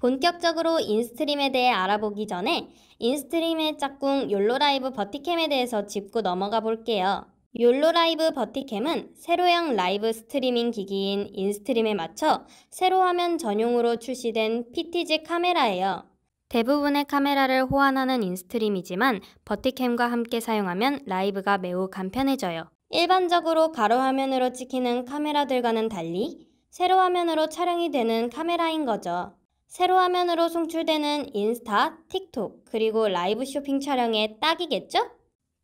본격적으로 인스트림에 대해 알아보기 전에 인스트림의 짝꿍 욜로라이브 버티캠에 대해서 짚고 넘어가 볼게요. 욜로라이브 버티캠은 세로형 라이브 스트리밍 기기인 인스트림에 맞춰 세로화면 전용으로 출시된 p t g 카메라예요. 대부분의 카메라를 호환하는 인스트림이지만 버티캠과 함께 사용하면 라이브가 매우 간편해져요. 일반적으로 가로화면으로 찍히는 카메라들과는 달리 세로화면으로 촬영이 되는 카메라인 거죠. 새로 화면으로 송출되는 인스타, 틱톡, 그리고 라이브 쇼핑 촬영에 딱이겠죠?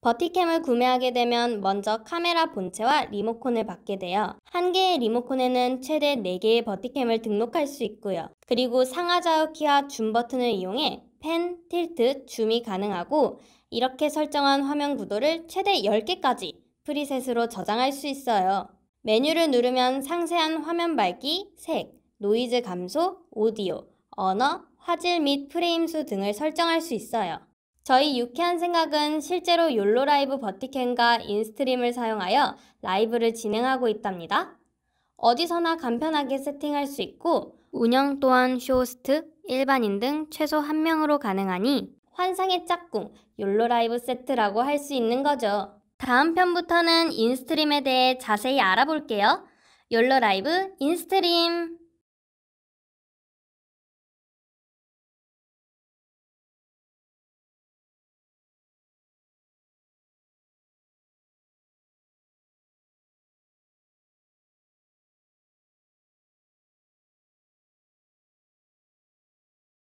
버티캠을 구매하게 되면 먼저 카메라 본체와 리모컨을 받게 되어 한 개의 리모컨에는 최대 4개의 버티캠을 등록할 수 있고요. 그리고 상하 좌우 키와 줌 버튼을 이용해 펜, 틸트, 줌이 가능하고 이렇게 설정한 화면 구도를 최대 10개까지 프리셋으로 저장할 수 있어요. 메뉴를 누르면 상세한 화면 밝기, 색, 노이즈 감소, 오디오, 언어, 화질 및 프레임 수 등을 설정할 수 있어요. 저희 유쾌한 생각은 실제로 욜로 라이브 버티캠과 인스트림을 사용하여 라이브를 진행하고 있답니다. 어디서나 간편하게 세팅할 수 있고 운영 또한 쇼호스트, 일반인 등 최소 한 명으로 가능하니 환상의 짝꿍, 욜로 라이브 세트라고 할 수 있는 거죠. 다음 편부터는 인스트림에 대해 자세히 알아볼게요. 욜로 라이브 인스트림!